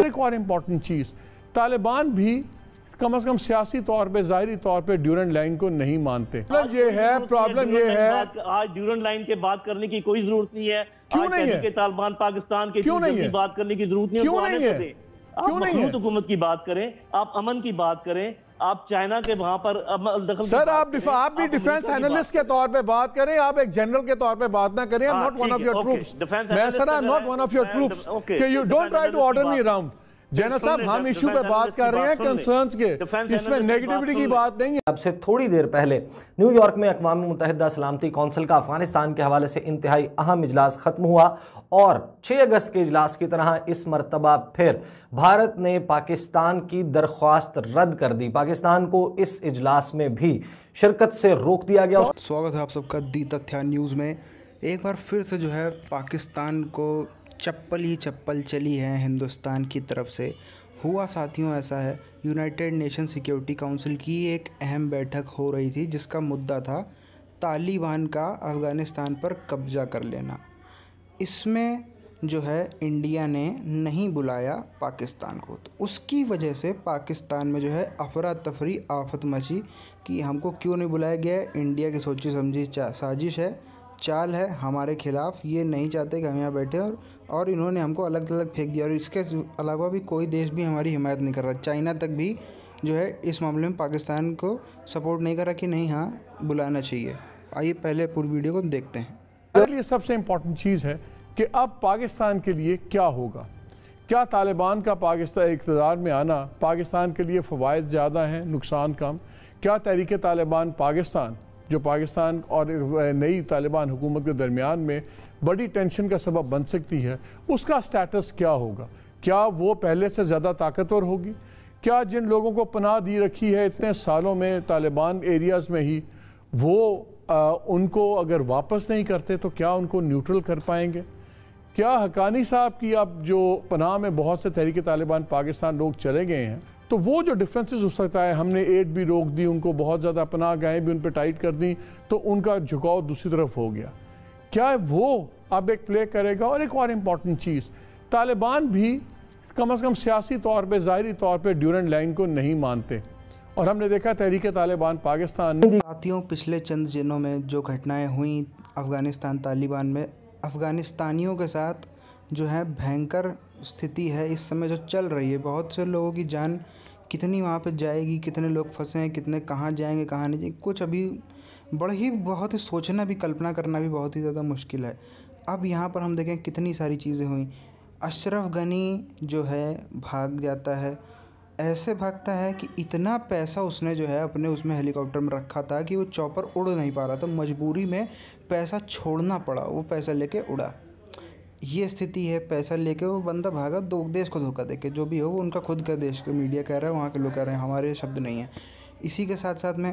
और एक और इम्पॉर्टेंट चीज़ तालिबान भी कम से कम सियासी तौर पे जाहिर तौर पे ड्यूरेंट लाइन को नहीं मानते प्रॉब्लम ये है प्रॉब्लम ये है आज ड्यूरेंट लाइन के बात करने की कोई जरूरत नहीं है क्यों नहीं है तालिबान पाकिस्तान के क्यों नहीं है बात करने की जरूरत नहीं है क्यों नहीं तो है क्यों नहीं हुकूमत की बात करें आप अमन की बात करें आप चाइना के वहां पर दखल सर आप आप भी डिफेंस एनालिस्ट के तौर पे बात करें आप एक जनरल के तौर पे बात ना करें not one of your troops मैं sir I am not one of your troops you don't try to order me around Zainab साहब हम इशू पे बात कर रहे हैं कंसर्न्स के इसमें नेगेटिविटी की बात नहीं है अब से थोड़ी देर पहले न्यूयॉर्क में अकवा मुतहदा सलामती कौंसिल का अफगानिस्तान के हवाले से इंतहाई अहम इजलास ख़त्म हुआ और 6 अगस्त के इजलास की तरह इस मरतबा फिर भारत ने पाकिस्तान की दरख्वास्त रद्द कर दी पाकिस्तान को इस इजलास में भी शिरकत से रोक दिया गया स्वागत है आप सबका दी तथ्या न्यूज़ में एक बार फिर से जो है पाकिस्तान को चप्पल ही चप्पल चली है हिंदुस्तान की तरफ से हुआ साथियों ऐसा है यूनाइटेड नेशन सिक्योरिटी काउंसिल की एक अहम बैठक हो रही थी जिसका मुद्दा था तालिबान का अफ़गानिस्तान पर कब्ज़ा कर लेना इसमें जो है इंडिया ने नहीं बुलाया पाकिस्तान को तो उसकी वजह से पाकिस्तान में जो है अफरा तफरी आफत मची कि हमको क्यों नहीं बुलाया गया इंडिया की सोची समझी साजिश है चाल है हमारे खिलाफ़ ये नहीं चाहते कि हम यहाँ बैठे और और इन्होंने हमको अलग थलग फेंक दिया और इसके अलावा भी कोई देश भी हमारी हिमायत नहीं कर रहा चाइना तक भी जो है इस मामले में पाकिस्तान को सपोर्ट नहीं कर रहा कि नहीं हाँ बुलाना चाहिए आइए पहले पूरी वीडियो को देखते हैं लिए सबसे इम्पोर्टेंट चीज़ है कि अब पाकिस्तान के लिए क्या होगा क्या तालिबान का पाकिस्तान इकतदार में आना पाकिस्तान के लिए फ़वाद ज़्यादा हैं नुकसान कम क्या तहरीक तालिबान पाकिस्तान जो पाकिस्तान और नई तालिबान हुकूमत के दरमियान में बड़ी टेंशन का सबब बन सकती है उसका स्टेटस क्या होगा क्या वो पहले से ज़्यादा ताकतवर होगी क्या जिन लोगों को पनाह दी रखी है इतने सालों में तालिबान एरियाज़ में ही वो आ, उनको अगर वापस नहीं करते तो क्या उनको न्यूट्रल कर पाएंगे क्या हकानी साहब की अब जो पनाह में बहुत से तहरीक तालिबान पाकिस्तान लोग चले गए हैं तो वो जो डिफरेंसेस हो सकता है हमने एड भी रोक दी उनको बहुत ज़्यादा अपना गायें भी उन पर टाइट कर दी तो उनका झुकाव दूसरी तरफ हो गया क्या वो अब एक प्ले करेगा और एक और इम्पॉर्टेंट चीज़ तालिबान भी कम अज़ कम सियासी तौर पर ज़ाहरी तौर पर ड्यूरेंट लाइन को नहीं मानते और हमने देखा तहरीक तालिबान पाकिस्तान साथियों पिछले चंद दिनों में जो घटनाएं हुई अफ़गानिस्तान तालिबान में अफ़गानिस्तानियों के साथ जो है भयंकर स्थिति है इस समय जो चल रही है बहुत से लोगों की जान कितनी वहाँ पे जाएगी कितने लोग फंसे हैं कितने कहाँ जाएंगे कहाँ नहीं जाएंगे कुछ अभी बड़े ही बहुत ही सोचना भी कल्पना करना भी बहुत ही ज़्यादा मुश्किल है अब यहाँ पर हम देखें कितनी सारी चीज़ें हुई अशरफ गनी जो है भाग जाता है ऐसे भागता है कि इतना पैसा उसने जो है अपने उसमें हेलीकॉप्टर में रखा था कि वो चॉपर उड़ नहीं पा रहा था मजबूरी में पैसा छोड़ना पड़ा वो पैसा लेके उड़ा ये स्थिति है पैसा लेके वो बंदा भागा दो देश को धोखा दे के जो भी हो वो उनका खुद का देश का मीडिया कह रहा है वहाँ के लोग कह रहे हैं हमारे शब्द नहीं है इसी के साथ साथ में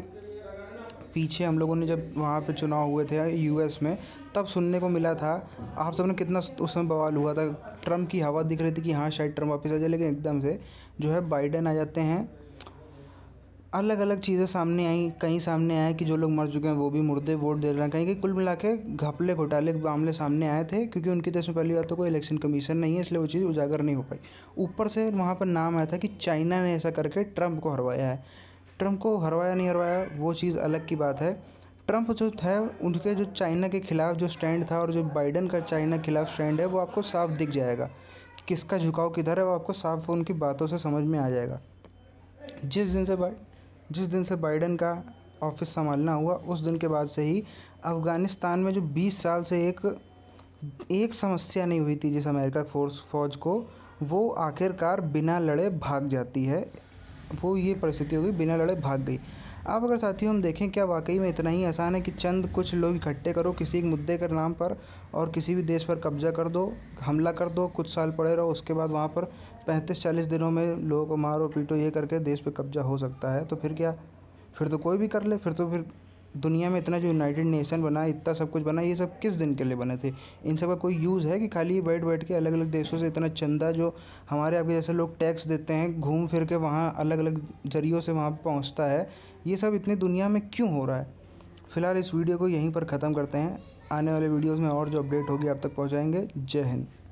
पीछे हम लोगों ने जब वहाँ पे चुनाव हुए थे यूएस में तब सुनने को मिला था आप सबने कितना उस समय बवाल हुआ था ट्रंप की हवा दिख रही थी कि हाँ शायद ट्रम्प वापस आ जाए लेकिन एकदम से जो है बाइडन आ जाते हैं अलग अलग चीज़ें सामने आई कहीं सामने आया कि जो लोग मर चुके हैं वो भी मुर्दे वोट दे रहे हैं कहीं कि कुल मिला के घपले घोटाले मामले सामने आए थे क्योंकि उनके देश में पहली बात तो कोई इलेक्शन कमीशन नहीं है इसलिए वो चीज़ उजागर नहीं हो पाई ऊपर से वहाँ पर नाम आया था कि चाइना ने ऐसा करके ट्रंप को हरवाया है ट्रंप को हरवाया नहीं हरवाया वो चीज़ अलग की बात है ट्रंप जो है उनके जो चाइना के खिलाफ जो स्टैंड था और जो बाइडन का चाइना के खिलाफ स्टैंड है वो आपको साफ दिख जाएगा किसका झुकाव किधर है वो आपको साफ उनकी बातों से समझ में आ जाएगा जिस दिन से बाइड जिस दिन से बाइडन का ऑफिस संभालना हुआ उस दिन के बाद से ही अफ़गानिस्तान में जो 20 साल से एक एक समस्या नहीं हुई थी जिस अमेरिका फोर्स फौज को वो आखिरकार बिना लड़े भाग जाती है वो ये परिस्थिति हो गई बिना लड़े भाग गई अब अगर साथियों हम देखें क्या वाकई में इतना ही आसान है कि चंद कुछ लोग इकट्ठे करो किसी एक मुद्दे के नाम पर और किसी भी देश पर कब्जा कर दो हमला कर दो कुछ साल पड़े रहो उसके बाद वहाँ पर पैंतीस चालीस दिनों में लोगों को मारो पीटो ये करके देश पे कब्जा हो सकता है तो फिर क्या फिर तो कोई भी कर ले फिर तो फिर दुनिया में इतना जो यूनाइटेड नेशन बना इतना सब कुछ बना ये सब किस दिन के लिए बने थे इन सब का कोई यूज़ है कि खाली बैठ बैठ के अलग अलग देशों से इतना चंदा जो हमारे आपके जैसे लोग टैक्स देते हैं घूम फिर के वहाँ अलग अलग जरियों से वहाँ पहुँचता है ये सब इतनी दुनिया में क्यों हो रहा है फ़िलहाल इस वीडियो को यहीं पर ख़त्म करते हैं आने वाले वीडियोज़ में और जो अपडेट होगी आप तक पहुँचाएँगे जय हिंद